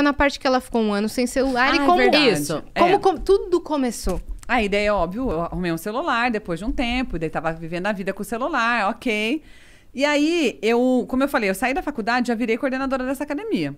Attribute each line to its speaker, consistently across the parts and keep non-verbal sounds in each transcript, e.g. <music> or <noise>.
Speaker 1: foi na parte que ela ficou um ano sem celular ah, é e é. como é isso. Como, como tudo começou. A ideia é óbvio, eu arrumei um celular depois de um tempo, daí tava vivendo a vida com o celular, ok. E aí, eu, como eu falei, eu saí da faculdade, já virei coordenadora dessa academia.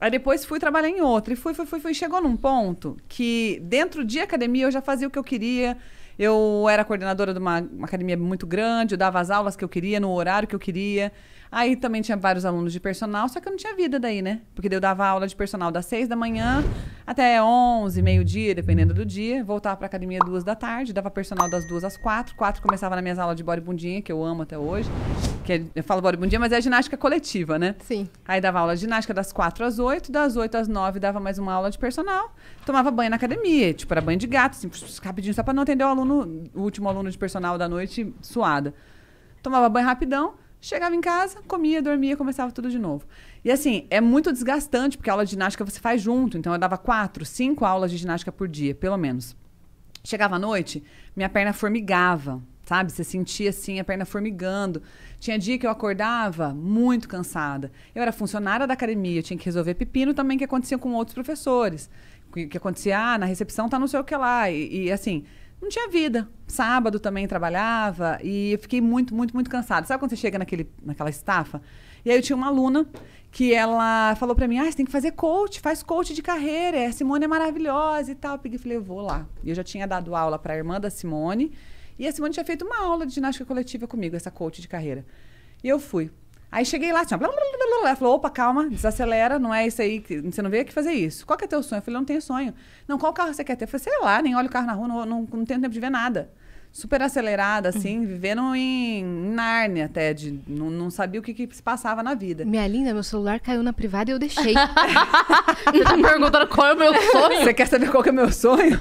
Speaker 1: Aí depois fui trabalhar em outra e fui, fui, fui, fui. Chegou num ponto que dentro de academia eu já fazia o que eu queria, eu era coordenadora de uma, uma academia muito grande, eu dava as aulas que eu queria, no horário que eu queria. Aí também tinha vários alunos de personal, só que eu não tinha vida daí, né? Porque eu dava aula de personal das seis da manhã até 11, meio-dia, dependendo do dia. Voltava pra academia duas da tarde, dava personal das duas às quatro. Quatro começava na minhas aulas de bodybundinha, que eu amo até hoje. Que é, eu falo bodybundinha, mas é ginástica coletiva, né? Sim. Aí dava aula de ginástica das quatro às oito, das oito às nove dava mais uma aula de personal. Tomava banho na academia, tipo, era banho de gato, assim, rapidinho, só pra não atender o aluno, o último aluno de personal da noite, suada. Tomava banho rapidão. Chegava em casa, comia, dormia, começava tudo de novo. E assim, é muito desgastante, porque a aula de ginástica você faz junto. Então eu dava quatro, cinco aulas de ginástica por dia, pelo menos. Chegava à noite, minha perna formigava, sabe? Você sentia assim a perna formigando. Tinha dia que eu acordava muito cansada. Eu era funcionária da academia, eu tinha que resolver pepino também que acontecia com outros professores. Que, que acontecia, ah, na recepção tá não sei o que lá. e, e assim, não tinha vida. Sábado também trabalhava e eu fiquei muito, muito, muito cansada. Sabe quando você chega naquele, naquela estafa? E aí eu tinha uma aluna que ela falou para mim: ah, você tem que fazer coach, faz coach de carreira, é, a Simone é maravilhosa e tal. Eu peguei falei: eu vou lá. E eu já tinha dado aula para a irmã da Simone e a Simone tinha feito uma aula de ginástica coletiva comigo, essa coach de carreira. E eu fui. Aí cheguei lá, tinha. Assim, blá, blá, blá, blá, Ela falou: opa, calma, desacelera, não é isso aí, que, você não veio aqui fazer isso. Qual que é teu sonho? Eu falei: não tenho sonho. Não, qual carro você quer ter? Eu falei: sei lá, nem olho o carro na rua, não, não, não tenho tempo de ver nada super acelerada, assim, uhum. vivendo em, Nárnia até, de, não, não sabia o que, que, se passava na vida. Minha linda, meu celular caiu na privada e eu deixei. <laughs> Você tá perguntando qual é o meu sonho? Você quer saber qual que é o meu sonho?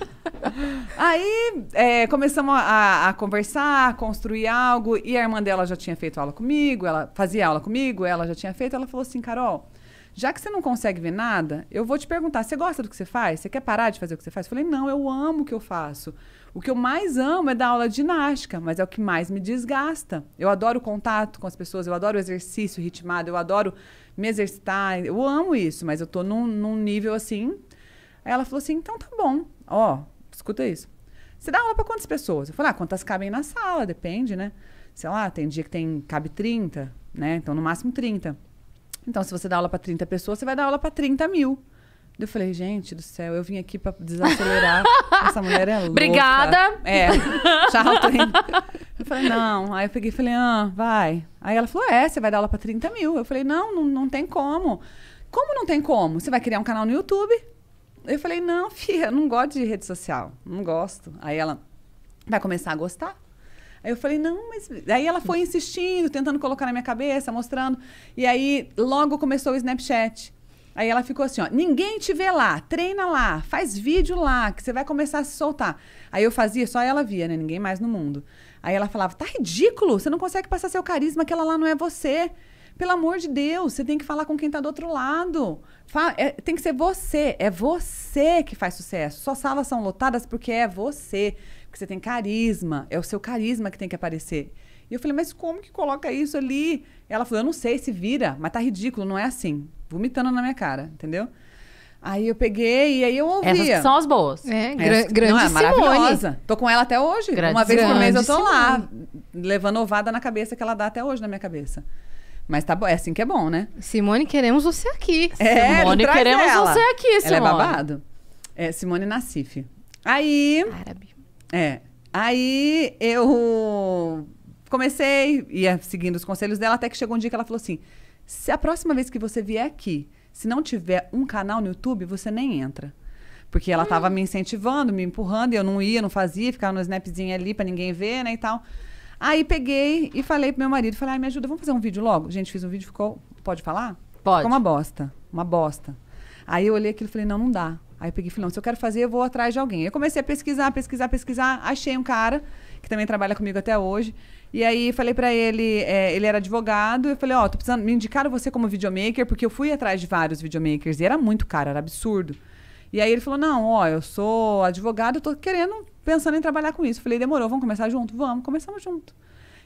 Speaker 1: Aí é, começamos a, a, conversar, a construir algo, e a irmã dela já tinha feito aula comigo, ela fazia aula comigo, ela já tinha feito, ela falou assim, Carol. Já que você não consegue ver nada, eu vou te perguntar: você gosta do que você faz? Você quer parar de fazer o que você faz? Eu falei: não, eu amo o que eu faço. O que eu mais amo é dar aula de ginástica, mas é o que mais me desgasta. Eu adoro o contato com as pessoas, eu adoro o exercício ritmado, eu adoro me exercitar, eu amo isso, mas eu tô num, num nível assim. Aí ela falou assim: então tá bom, ó, escuta isso. Você dá aula para quantas pessoas? Eu falei: ah, quantas cabem na sala, depende, né? Sei lá, tem dia que tem, cabe 30, né? Então no máximo 30. Então se você dá aula para 30 pessoas, você vai dar aula para 30 mil. Eu falei, gente do céu, eu vim aqui pra desacelerar. <laughs> Essa mulher é louca. Obrigada. É, tchau <laughs> Eu falei, não. Aí eu peguei e falei, ah, vai. Aí ela falou, é, você vai dar aula pra 30 mil. Eu falei, não, não, não tem como. Como não tem como? Você vai criar um canal no YouTube? Eu falei, não, <laughs> filha, eu não gosto de rede social. Não gosto. Aí ela, vai começar a gostar? Aí eu falei, não, mas. Aí ela foi insistindo, tentando colocar na minha cabeça, mostrando. E aí logo começou o Snapchat. Aí ela ficou assim, ó, ninguém te vê lá, treina lá, faz vídeo lá, que você vai começar a se soltar. Aí eu fazia, só ela via, né? Ninguém mais no mundo. Aí ela falava, tá ridículo, você não consegue passar seu carisma, aquela lá não é você. Pelo amor de Deus, você tem que falar com quem tá do outro lado. é, tem que ser você, é você que faz sucesso. Suas salas são lotadas porque é você, porque você tem carisma, é o seu carisma que tem que aparecer. E eu falei, mas como que coloca isso ali? Ela falou, eu não sei, se vira, mas tá ridículo, não é assim. Vomitando na minha cara, entendeu? Aí eu peguei e aí eu ouvia. Essas que são as boas. É, gra grande não, é maravilhosa. Simone. Tô com ela até hoje. Grande Uma vez por mês eu tô Simone. lá, levando ovada na cabeça que ela dá até hoje na minha cabeça. Mas tá bom, é assim que é bom, né? Simone, queremos você aqui. É, Simone, queremos ela. você aqui, Simone. Ela é babado. É, Simone Nassif. Aí... Árabe. É. Aí eu comecei, ia seguindo os conselhos dela, até que chegou um dia que ela falou assim: se a próxima vez que você vier aqui, se não tiver um canal no YouTube, você nem entra. Porque ela estava ah. me incentivando, me empurrando, e eu não ia, não fazia, ficava no snapzinho ali para ninguém ver, né, e tal. Aí peguei e falei pro meu marido, falei, me ajuda, vamos fazer um vídeo logo? Gente, fiz um vídeo, ficou, pode falar? Pode. Ficou uma bosta, uma bosta. Aí eu olhei aquilo e falei, não, não dá. Aí eu peguei e falei, não, se eu quero fazer, eu vou atrás de alguém. Eu comecei a pesquisar, pesquisar, pesquisar. Achei um cara que também trabalha comigo até hoje. E aí falei para ele, é, ele era advogado. Eu falei, ó, oh, tô precisando, me indicaram você como videomaker, porque eu fui atrás de vários videomakers e era muito caro, era absurdo. E aí ele falou, não, ó, eu sou advogado, eu tô querendo, pensando em trabalhar com isso. falei, demorou, vamos começar junto? Vamos, começamos junto.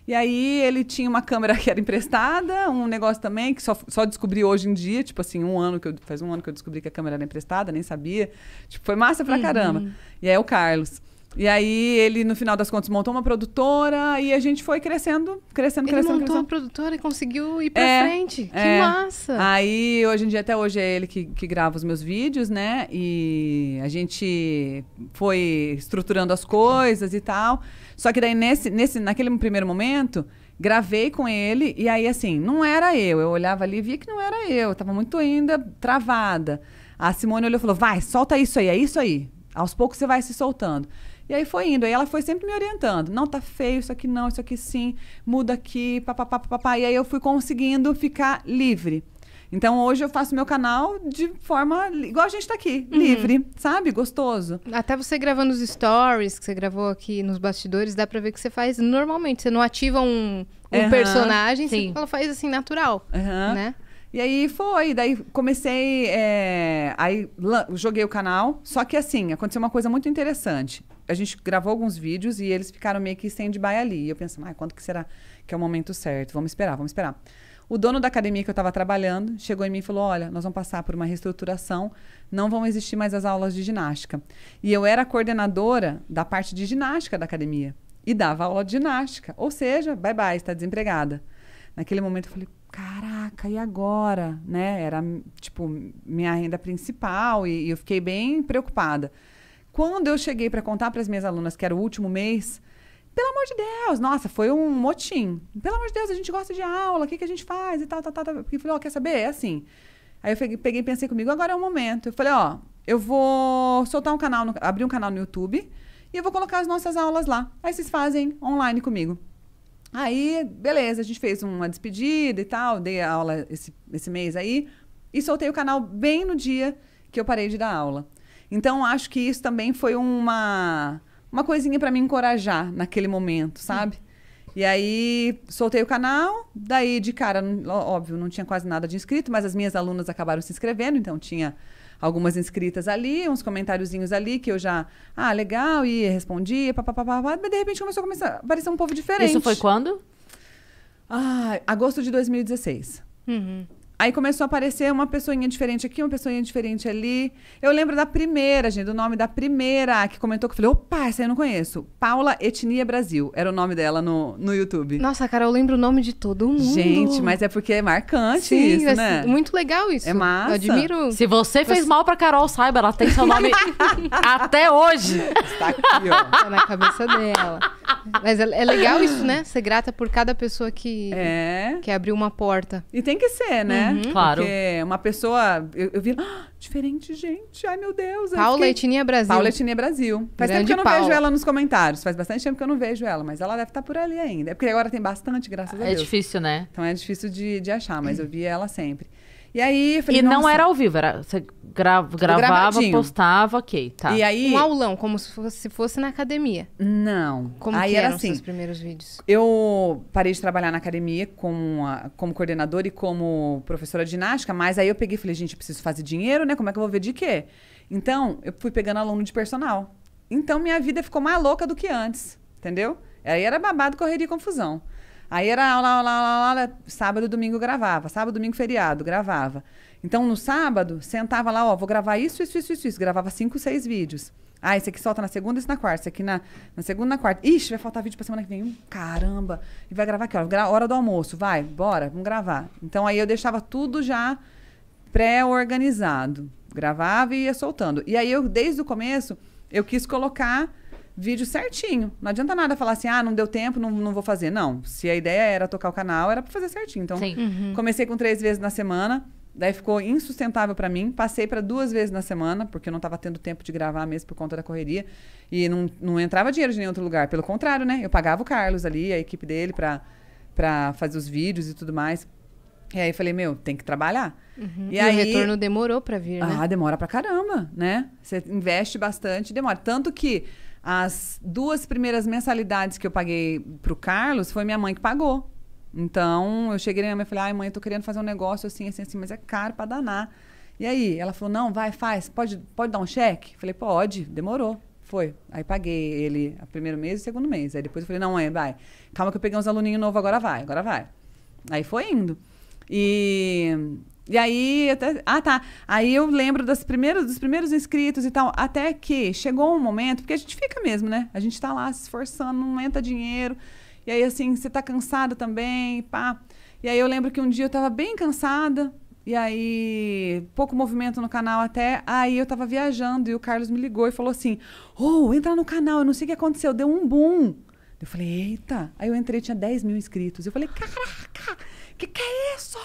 Speaker 1: E aí ele tinha uma câmera <laughs> que era emprestada, um negócio também que só, só descobri hoje em dia, tipo assim, um ano que eu faz um ano que eu descobri que a câmera era emprestada, nem sabia. Tipo, foi massa pra uhum. caramba. E aí é o Carlos e aí ele, no final das contas, montou uma produtora e a gente foi crescendo, crescendo, ele crescendo. Ele montou uma produtora e conseguiu ir pra é, frente. Que é. massa! Aí, hoje em dia, até hoje é ele que, que grava os meus vídeos, né? E a gente foi estruturando as coisas e tal. Só que daí, nesse, nesse, naquele primeiro momento, gravei com ele e aí, assim, não era eu. Eu olhava ali e via que não era eu. eu tava muito ainda travada. A Simone olhou e falou, vai, solta isso aí, é isso aí. Aos poucos você vai se soltando. E aí foi indo. Aí ela foi sempre me orientando. Não, tá feio, isso aqui não, isso aqui sim, muda aqui, papapá, papapá. E aí eu fui conseguindo ficar livre. Então hoje eu faço meu canal de forma igual a gente tá aqui, uhum. livre, sabe? Gostoso. Até você gravando os stories que você gravou aqui nos bastidores, dá pra ver que você faz normalmente. Você não ativa um, um uhum. personagem, Sim. você faz assim, natural, uhum. né? E aí foi, daí comecei, é... aí joguei o canal. Só que assim, aconteceu uma coisa muito interessante a gente gravou alguns vídeos e eles ficaram meio que stand-by ali. E eu pensava, ah, quando que será que é o momento certo? Vamos esperar, vamos esperar. O dono da academia que eu estava trabalhando chegou em mim e falou: Olha, nós vamos passar por uma reestruturação, não vão existir mais as aulas de ginástica. E eu era coordenadora da parte de ginástica da academia e dava aula de ginástica. Ou seja, bye bye, está desempregada. Naquele momento eu falei: Caraca, e agora? Né? Era tipo minha renda principal e, e eu fiquei bem preocupada. Quando eu cheguei para contar para as minhas alunas que era o último mês, pelo amor de Deus, nossa, foi um motim. Pelo amor de Deus, a gente gosta de aula, o que, que a gente faz e tal, tal, tal. tal. Porque eu falei, ó, oh, quer saber? É assim. Aí eu peguei e pensei comigo, agora é o momento. Eu falei, ó, oh, eu vou soltar um canal, no, abrir um canal no YouTube e eu vou colocar as nossas aulas lá. Aí vocês fazem online comigo. Aí, beleza, a gente fez uma despedida e tal, dei aula esse, esse mês aí e soltei o canal bem no dia que eu parei de dar aula. Então, acho que isso também foi uma, uma coisinha para me encorajar naquele momento, sabe? E aí, soltei o canal, daí de cara, óbvio, não tinha quase nada de inscrito, mas as minhas alunas acabaram se inscrevendo, então tinha algumas inscritas ali, uns comentáriozinhos ali que eu já, ah, legal, e respondia, papapá, mas de repente começou a começar, aparecer um povo diferente. Isso foi quando? Ah, agosto de 2016. Uhum. Aí começou a aparecer uma pessoinha diferente aqui, uma pessoinha diferente ali. Eu lembro da primeira, gente, do nome da primeira que comentou que eu falei, opa, essa aí eu não conheço. Paula Etnia Brasil, era o nome dela no, no YouTube. Nossa, cara, eu lembro o nome de todo mundo. Gente, mas é porque é marcante Sim, isso, é, né? Muito legal isso. É massa. Eu admiro. Se você fez você... mal pra Carol, saiba, ela tem seu nome <laughs> até hoje. Está aqui, ó. Tá na cabeça dela. <laughs> Mas é, é, legal isso, né? Ser grata por cada pessoa que, é. que abriu uma porta. E tem que ser, né? Uhum. Claro. Porque uma pessoa. Eu, eu vi. Ah, diferente, gente. Ai, meu Deus. Paula fiquei... Etnia Brasil. Paula Etnia Brasil. Faz Grande tempo que eu não Paula. vejo ela nos comentários. Faz bastante tempo que eu não vejo ela, mas ela deve estar tá por ali ainda. É porque agora tem bastante, graças a é Deus. É difícil, né? Então é difícil de, de achar, mas eu vi ela sempre. E aí, falei, E não era ao vivo, era você gra gravava, postava, ok, tá. E aí, um aulão, como se fosse, fosse na academia. Não. Como aí eram era assim, seus primeiros vídeos? Eu parei de trabalhar na academia como, como coordenadora e como professora de ginástica, mas aí eu peguei e falei, gente, preciso fazer dinheiro, né? Como é que eu vou ver de quê? Então, eu fui pegando aluno de personal. Então, minha vida ficou mais louca do que antes, entendeu? Aí era babado, correria e confusão. Aí era aula, aula, aula, aula, sábado, domingo gravava, sábado, domingo, feriado, gravava. Então, no sábado, sentava lá, ó, vou gravar isso, isso, isso, isso, isso. Gravava cinco, seis vídeos. Ah, esse aqui solta na segunda, esse na quarta, esse aqui na, na segunda, na quarta. Ixi, vai faltar vídeo pra semana que vem. Hum, caramba! E vai gravar aqui, ó, hora do almoço, vai, bora, vamos gravar. Então, aí eu deixava tudo já pré-organizado. Gravava e ia soltando. E aí, eu, desde o começo, eu quis colocar vídeo certinho. Não adianta nada falar assim, ah, não deu tempo, não, não vou fazer. Não, se a ideia era tocar o canal, era pra fazer certinho. Então, uhum. comecei com três vezes na semana, daí ficou insustentável para mim. Passei para duas vezes na semana, porque eu não tava tendo tempo de gravar mesmo por conta da correria. E não, não entrava dinheiro de nenhum outro lugar. Pelo contrário, né? Eu pagava o Carlos ali, a equipe dele, pra, pra fazer os vídeos e tudo mais. E aí falei, meu, tem que trabalhar. Uhum. E, e aí... o retorno demorou para vir, né? Ah, demora pra caramba, né? Você investe bastante, demora. Tanto que as duas primeiras mensalidades que eu paguei pro Carlos foi minha mãe que pagou. Então, eu cheguei na minha mãe e falei: ai, mãe, eu tô querendo fazer um negócio assim, assim, assim, mas é caro pra danar. E aí, ela falou: não, vai, faz, pode, pode dar um cheque? Falei: pode, demorou. Foi. Aí paguei ele o primeiro mês e o segundo mês. Aí depois eu falei: não, mãe, é, vai, calma que eu peguei uns aluninhos novos, agora vai, agora vai. Aí foi indo. E e aí, até, ah tá, aí eu lembro das primeiras, dos primeiros inscritos e tal, até que chegou um momento, porque a gente fica mesmo, né? A gente tá lá se esforçando, não entra dinheiro, e aí assim, você tá cansado também, pá. E aí eu lembro que um dia eu tava bem cansada, e aí pouco movimento no canal até, aí eu tava viajando e o Carlos me ligou e falou assim, oh, entra no canal, eu não sei o que aconteceu, deu um boom. Eu falei, eita. Aí eu entrei, tinha 10 mil inscritos. Eu falei, caraca, que que é isso?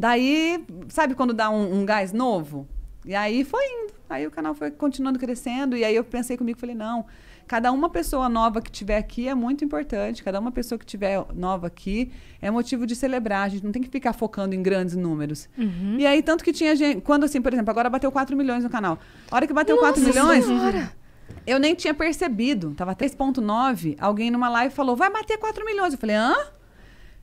Speaker 1: Daí, sabe quando dá um, um gás novo? E aí foi indo. Aí o canal foi continuando crescendo. E aí eu pensei comigo, falei, não, cada uma pessoa nova que tiver aqui é muito importante. Cada uma pessoa que tiver nova aqui é motivo de celebrar. A gente não tem que ficar focando em grandes números. Uhum. E aí, tanto que tinha gente. Quando assim, por exemplo, agora bateu 4 milhões no canal. A hora que bateu Nossa 4 milhões. Senhora. Eu nem tinha percebido. Tava 3.9. Alguém numa live falou, vai bater 4 milhões. Eu falei, hã?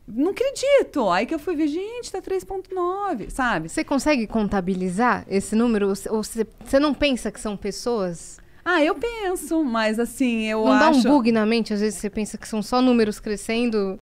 Speaker 1: não acredito. Aí que eu fui ver, gente, tá 3,9, sabe? Você consegue contabilizar esse número? Ou você não pensa que são pessoas? Ah, eu penso, mas assim, eu não acho... Não dá um bug na mente? Às vezes você pensa que são só números crescendo